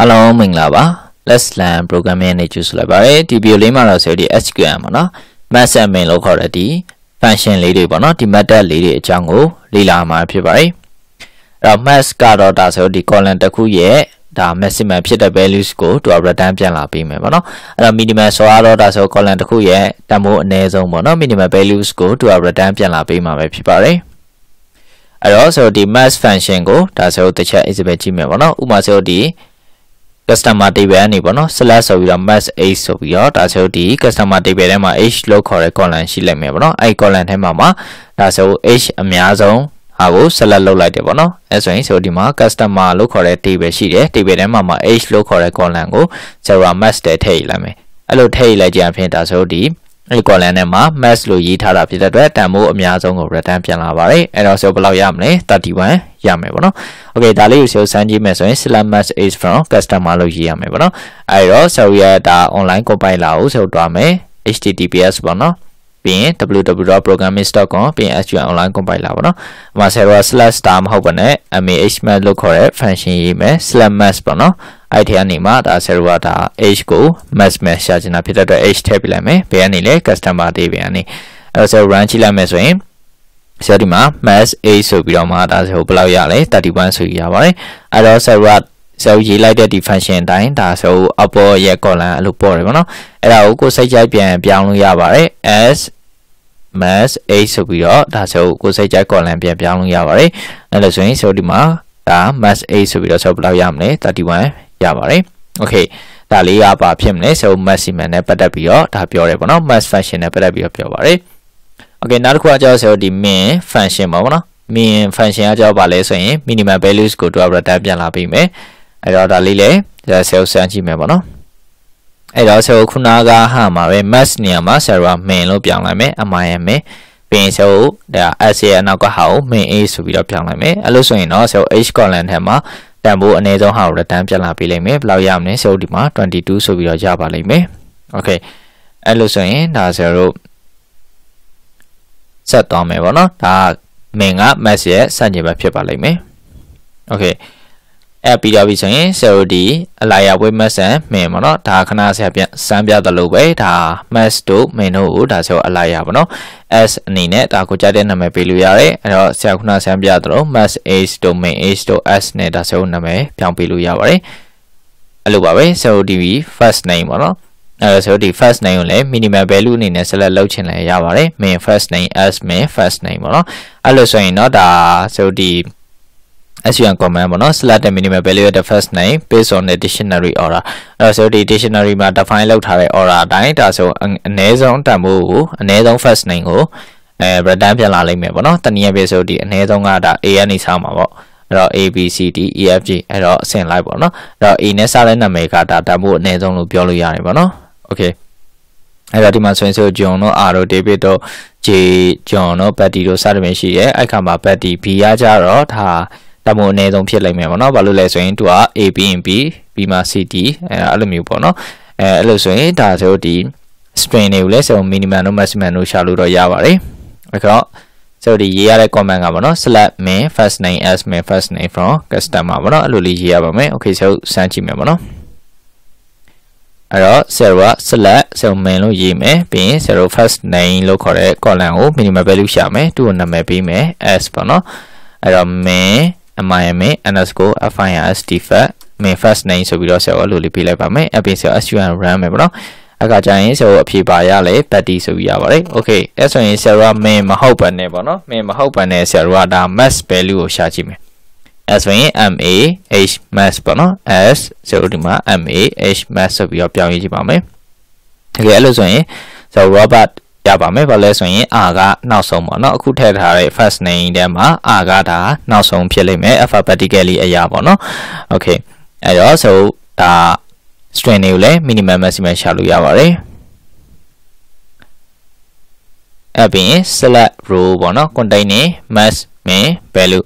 အားလုံးမင်္ဂလာပါ Let's Learn Programming နဲ့ကြိုဆိုလိုက်ပါရစေဒီ video လေးမှာတော့ဆိုဒီ SQL ပေါ့နော် method main လို့ခေါ်တဲ့ဒီ function လေးတွေပေါ့နော်ဒီ method လေးတွေအကြောင်းကိုလေ့လာမှာဖြစ်ပါတယ်အဲ့တော့ math ကတော့ဒါဆိုဒီ column တစ်ခုရဲ့ဒါ maximum ဖြစ်တဲ့ values ကိုသူက return ပြန်လာပေးမယ်ပေါ့နော်အဲ့တော့ minimum ဆိုတော့ဒါဆို column တစ်ခုရဲ့တန်ဖိုးအနည်းဆုံးပေါ့နော် minimum values ကိုသူက return ပြန်လာပေးမှာပဲဖြစ်ပါတယ်အဲ့တော့ဆိုဒီ math function ကိုဒါဆိုတစ်ချက် example ကြည့်မယ်ပေါ့နော်ဥပမာဆိုဒီ customer table အနေပေါ့နော် slash ဆိုပြီးတော့ max h ဆိုပြီးတော့ဒါဆိုဒီ customer table ထဲမှာ h လို့ခေါ်တဲ့ column ရှိလိမ့်မယ်ပေါ့နော်အဲ့ column ထဲမှာမှာဒါဆို h အများဆုံးဟာကို select လုပ်လိုက်တယ်ပေါ့နော်အဲဆိုရင်ဆိုဒီမှာ customer လို့ခေါ်တဲ့ table ရှိတယ် table ထဲမှာမှာ h လို့ခေါ်တဲ့ column ကို server max တဲ့ထည့်ရလိုက်မယ်အဲ့လိုထည့်ရလိုက်ကြရင်ဖြင့်ဒါဆိုဒီအဲ့ဒီ column ထဲမှာ max လို့ရေးထားတာဖြစ်တဲ့အတွက်တန်ဖိုးအများဆုံးကို return ပြန်လာပါတယ်အဲ့တော့ so ဘယ်လောက်ရမလဲ31ရမယ်ပေါ့နော် okay ဒါလေးကို so စမ်းကြည့်မယ်ဆိုရင် slash max is from customer လို့ရေးရမယ်ပေါ့နော်အဲ့တော့ so ရဒါ online compiler ကို so တွားမယ် https ပေါ့နော်ပြီးရင် www.programming.com ပြီးရင် SQL online compiler ပေါ့နော်။ဒီမှာ server/star မဟုတ်ပါနဲ့ mhmat လို့ခေါ်တဲ့ function ရေးမယ် /math ပေါ့နော်။အဲ့ထဲကနေမှဒါ server ဒါ h ကို mass mass ရှာချင်တာဖြစ်တဲ့အတွက် h ထည့်ပြလိုက်မယ်ဘယ်ကနေလဲ customer တွေဘယ်ကနေအဲ့တော့ server run ကြည့်လိုက်မယ်ဆိုရင်ဆရာဒီမှာ mass a ဆိုပြီးတော့မှဒါဆိုဘယ်လောက်ရလဲ31ဆိုရပါတယ်အဲ့တော့ server ဆိုရေးလိုက်တဲ့ဒီ function အတိုင်းဒါဆို upper ရဲ့ column အလိုပေါ်တယ်ဗောနော်အဲ့ဒါကိုကိုစိတ်ကြိုက်ပြန်ပြောင်းလို့ရပါတယ် as mass a ဆိုပြီးတော့ဒါဆိုကိုစိတ်ကြိုက် column ပြန်ပြောင်းလို့ရပါတယ်အဲ့ဒါဆိုရင်ဆိုဒီမှာဒါ mass a ဆိုပြီးတော့ဆိုဘယ်လောက်ရမလဲ31ရပါတယ်။ Okay ဒါလေးကဘာဖြစ်မလဲဆိုတော့ maximum နဲ့ပတ်သက်ပြီးတော့ဒါပြောတယ်ပေါ့နော် max function နဲ့ပတ်သက်ပြီးတော့ပြောပါတယ်။ Okay နောက်တစ်ခုကကြောက်ဆိုတော့ဒီ min function ပေါ့နော် min function ကကြောက်ပါလဲဆိုရင် minimum values ကိုတို့က return ပြန်လာပေးမယ်။အဲ့တော့ဒါလေးလည်းဆယ်ကိုစမ်းကြည့်မယ်ပေါ့နော်။အဲ့တော့ဆိုခုနကဟာမှာပဲ mass နေရာမှာ server main လို့ပြောင်းလိုက်မယ် min မယ်ပြီးရင်ဆိုဒါ s ရဲ့အနောက်ကဟာကို main a ဆိုပြီးတော့ပြောင်းလိုက်မယ်အဲ့လို့ဆိုရင်တော့ဆို h column ထဲမှာတန်ဖိုးအနည်းဆုံးဟာကို return ပြန်လာပေးလိုက်မယ်ဘယ်လောက်ရမလဲဆိုတော့ဒီမှာ22ဆိုပြီးတော့ရပါလိမ့်မယ် okay အဲ့လိုဆိုရင်ဒါဆိုတော့ဆက်သွားမယ်ပေါ့နော်ဒါမင်က message ရဲ့စံချိန်ပဲဖြစ်ပါလိမ့်မယ် okay အဲ့ပြီးတော့ပြီဆိုရင် cell d အလာယာဝေး mass and min ပေါ့နော်ဒါခဏဆရာပြန်စမ်းပြသလိုပဲဒါ mass တို့ min တို့ကိုဒါဆိုအလာယာပေါ့နော် s အနေနဲ့ဒါကိုကြတဲ့နာမည်ပေးလို့ရတယ်အဲ့တော့ဆရာခုနစမ်းပြသလို mass h တို့ min h တို့ s နဲ့ဒါဆိုနာမည်ပြောင်းပေးလို့ရပါတယ်အဲ့လိုပါပဲ cell d first name ပေါ့နော်အဲဆိုဒီ first name ကိုလည်း minimal value အနေနဲ့ select လုပ်ချင်လည်းရပါတယ် min first name as min first name ပေါ့နော်အဲ့လိုဆိုရင်တော့ဒါဆိုဒီ SUN command ပေါ့နော် slash the minimum value of the first name based on the dictionary order အဲ့တော့ဆိုဒီ dictionary မှာ define လုပ်ထားတဲ့ order အတိုင်းဒါဆိုအနည်းဆုံးတန်ဖိုးကိုအနည်းဆုံး first name ကိုအဲ return ပြန်လာလိမ့်မယ်ပေါ့နော်တနည်းအားဖြင့်ဆိုဒီအနည်းဆုံးကဒါ A ကနေစမှာပေါ့အဲ့တော့ A B C D E F G အဲ့တော့အဆင့်လိုက်ပေါ့နော်အဲ့တော့ A နဲ့စတဲ့နာမည်ကဒါတန်ဖိုးအနည်းဆုံးလို့ပြောလို့ရတယ်ပေါ့နော် okay အဲ့တော့ဒီမှာဆိုရင်ဆိုဂျွန်တို့ R တို့ David တို့ J ဂျွန်တို့ Betty တို့စသဖြင့်ရှိရဲအဲ့ခါမှာ Betty B ကကြတော့ဒါဒါမှမဟုတ်အနည်းဆုံးဖြစ်လိမ့်မယ်ပေါ့နော်ဘာလို့လဲဆိုရင်သူက A ပြီးရင် B ပြီးမှ CD အဲအဲ့လိုမျိုးပေါ့နော်အဲအဲ့လိုဆိုရင်ဒါဆိုဒီ string တွေကိုလည်းဆို minimum တို့ maximum တို့ရှာလို့တော့ရပါတယ်အဲ့တော့ဆိုဒီရေးရတဲ့ comment ကပေါ့နော် slash min first name as min first name from customer ပေါ့နော်အဲ့လိုလေးရေးရပါမယ် okay ဆိုစမ်းကြည့်မယ်ပေါ့နော်အဲ့တော့ server slash ဆို main လို့ရေးမယ်ပြီးရင် server first name လို့ခေါ်တဲ့ column ကို minimum value ရှာမယ်သူ့ကိုနာမည်ပေးမယ် as ပေါ့နော်အဲ့တော့ main environment underscore firstfat main first name ဆိုပြီးတော့ cell အဲ့လိုလေးပေးလိုက်ပါမယ်အပြင် cell sqn run မယ်ပေါ့နော်အကကြရင် cell အဖြေပါရလဲ30ဆိုပြီးရပါတယ် okay အဲ့ဆိုရင် cell က main မဟုတ်ပါနဲ့ပေါ့နော် main မဟုတ်ပါနဲ့ cell ကဒါ max value ကိုရှာကြည့်မယ်အဲ့ဆိုရင် ma h max ပေါ့နော် s ဆိုဒီမှာ ma h max ဆိုပြီးတော့ပြောင်းရေးကြည့်ပါမယ်တကယ်အဲ့လိုဆိုရင် so robot ရပါမယ်ဘာလဲဆိုရင် R ကနောက်ဆုံးပေါ့နော်အခုထည့်ထားတဲ့ first name ထဲမှာ R ကဒါနောက်ဆုံးဖြစ်လိမ့်မယ် alphabetically အရာပေါ့နော် okay အဲ့တော့ so ဒါ string တွေကိုလည်း minimum maximum ရှာလို့ရပါတယ်အဲ့ပြင် select row ပေါ့နော် containing max min value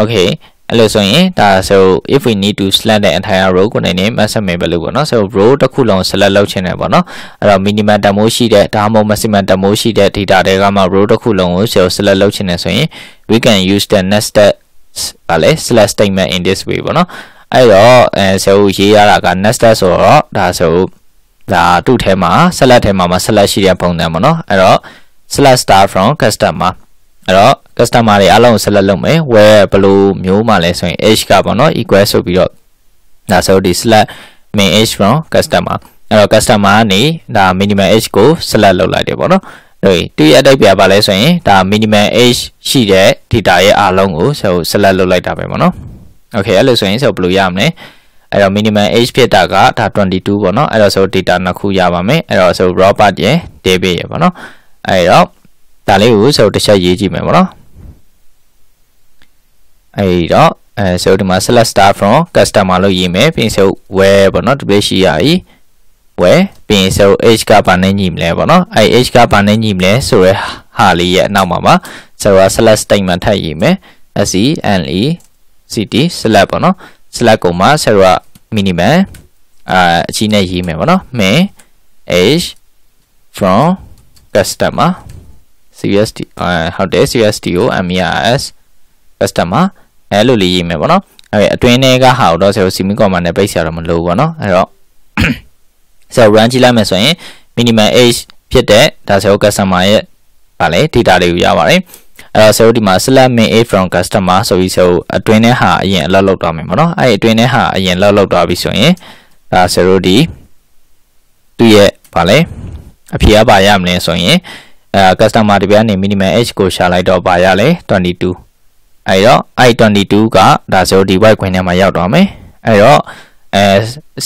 okay အဲ့လိုဆိုရင်ဒါ so if we need to select the entire row ကိုနိုင်နေ maximum value ပေါ့နော် so row တစ်ခုလုံး select လုပ်ချင်တယ်ပေါ့နော်အဲ့တော့ minimum တန်ဖိုးရှိတဲ့ဒါမှမဟုတ် maximum တန်ဖိုးရှိတဲ့ data တွေကမှ row တစ်ခုလုံးကို so select လုပ်ချင်တယ်ဆိုရင် we can use the nested ဘာလဲ slash statement in this way ပေါ့နော်အဲ့တော့အဲဆိုရေးရတာက nested ဆိုတော့ဒါဆိုဒါသူ့ထဲမှာ select ထဲမှာမှာ select ရှိတဲ့ပုံစံပေါ့နော်အဲ့တော့ slash star from customer အဲ့တော့ customer တွေအားလုံးဆက်လက်လုပ်မယ် where ဘလို့မျိုးမှလဲဆိုရင် h ကပေါ့နော် equal ဆိုပြီးတော့ဒါဆိုဒီ slash main h from customer အဲ့တော့ customer ကနေဒါ minimum h ကို select လုပ်လိုက်တယ်ပေါ့နော်တို့တူရအတိတ်ပြပါလဲဆိုရင်ဒါ minimum h ရှိတဲ့ data ရဲ့အားလုံးကိုဆို select လုပ်လိုက်တာပဲပေါ့နော် okay အဲ့လိုဆိုရင်ဆိုဘယ်လိုရမလဲအဲ့တော့ minimum h ဖြစ်တာကဒါ22ပေါ့နော်အဲ့တော့ဆို data နှစ်ခုရပါမယ်အဲ့တော့ဆို raw part ရယ် database ရယ်ပေါ့နော်အဲ့တော့ဒါလေးကိုဆိုတော့တစ်ချက်ရေးကြည့်မယ်ပေါ့နော်အဲ့တော့အဲဆိုဒီမှာ select star from customer လို့ရေးမယ်ပြီးဆို where ပေါ့နော်တပည့်ရှိရပြီ where ပြီးဆို h ကဘာနဲ့ညီမလဲပေါ့နော်အဲ h ကဘာနဲ့ညီမလဲဆိုရဲဟာလေးရဲ့အနောက်မှာပါဆိုတော့ select statement ထပ်ရေးမယ် s e n e c t select ပေါ့နော် select ကိုမှဆိုတော့ minimum အာအချီးနဲ့ရေးမယ်ပေါ့နော် min h from customer CST ဟုတ်တယ် CST ကို MERS customer အဲလိုလေးရေးမယ်ပေါ့နော်အဲအတွင်းထဲကဟာတော့ဆရာ semicolon နဲ့ပိတ်ဆရာတော့မလိုဘူးပေါ့နော်အဲတော့ဆရာ run ကြည့်လိုက်မယ်ဆိုရင် minimum age ဖြစ်တဲ့ဒါဆရာ customer ရဲ့ဗာလဲ data တွေကိုရပါတယ်အဲတော့ဆရာတို့ဒီမှာ select main a from customer ဆိုပြီးဆရာတို့အတွင်းထဲဟာအရင်အလောက်လောက်သွားမယ်ပေါ့နော်အဲအတွင်းထဲဟာအရင်လောက်လောက်သွားပြီဆိုရင်ဒါဆရာတို့ဒီသူ့ရဲ့ဗာလဲအဖြေကပါရမလဲဆိုရင်အဲ customer တပြားနေ minimum age ကိုရှာလိုက်တော့ပါရလဲ22အဲ့တော့ i22 ကဒါ zero divide ခွင်းထဲမှာရောက်သွားမယ်အဲ့တော့အဲ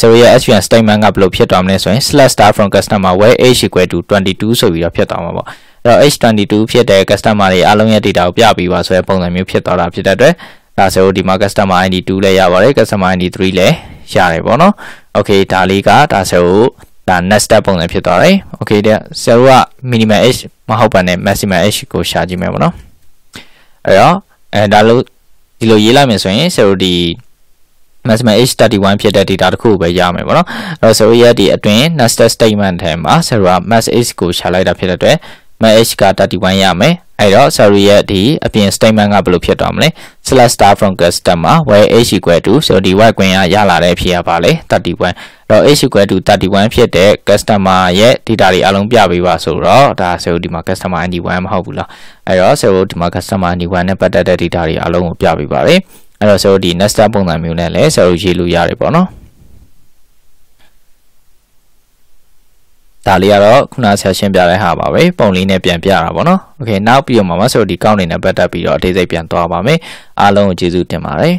zero ရဲ့ SQL statement ကဘယ်လိုဖြစ်သွားမလဲဆိုရင် slash star from customer where age equal to 22ဆိုပြီးတော့ဖြစ်သွားမှာပေါ့အဲ့တော့ h22 ဖြစ်တဲ့ customer တွေအားလုံးရဲ့ data ကိုပြပေးပါဆိုတဲ့ပုံစံမျိုးဖြစ်သွားတာဖြစ်တဲ့အတွက်ဒါဆိုဒီမှာ customer ID 2လည်းရပါတယ် customer ID 3လည်းရတယ်ပေါ့နော် okay ဒါလေးကဒါဆိုဒါ next step ပုံစံဖြစ်သွားတယ် okay တဲ့ဆရာတို့က minimum h မဟုတ်ပါနဲ့ maximum h ကိုရှာကြည့်မယ်ပေါ့နော်အဲ့တော့အဲဒါလို့ဒီလိုရေးလိုက်မယ်ဆိုရင်ဆရာတို့ဒီ maximum h 31ဖြစ်တဲ့ data တစ်ခုကိုပဲရမယ်ပေါ့နော်အဲ့တော့ဆရာတို့ရဲ့ဒီအတွင်း nested statement ထဲမှာဆရာတို့က max h ကိုရှာလိုက်တာဖြစ်တဲ့အတွက် match က31ရမယ်အဲ့တော့ sorry ရဲ့ဒီအပြင် statement ကဘယ်လိုဖြစ်သွားမလဲ slash star from customer where h equal to ဆိုဒီ y ကွင်းကရလာတဲ့ဖြစ်ရပါလေ31တော့ h equal to 31ဖြစ်တဲ့ customer ရဲ့ data တွေအလုံးပြပေးပါဆိုတော့ဒါဆိုဒီမှာ customer id 1မဟုတ်ဘူးလားအဲ့တော့ဆိုဒီမှာ customer id 1နဲ့ပတ်သက်တဲ့ data တွေအလုံးကိုပြပေးပါလေအဲ့တော့ဆိုဒီ next step ပုံစံမျိုးနဲ့လည်းဆိုရေးလို့ရတယ်ပေါ့နော်ဒါလေးကတော့ခုနဆရာရှင်းပြတဲ့ဟာပါပဲပုံလေးနဲ့ပြန်ပြတာပေါ့နော်โอเคနောက်ပြီးတော့မှာဆိုဒီကောင်းနေနဲ့ပတ်သက်ပြီးတော့အသေးစိတ်ပြန်သွားပါမယ်အားလုံးကိုကျေးဇူးတင်ပါတယ်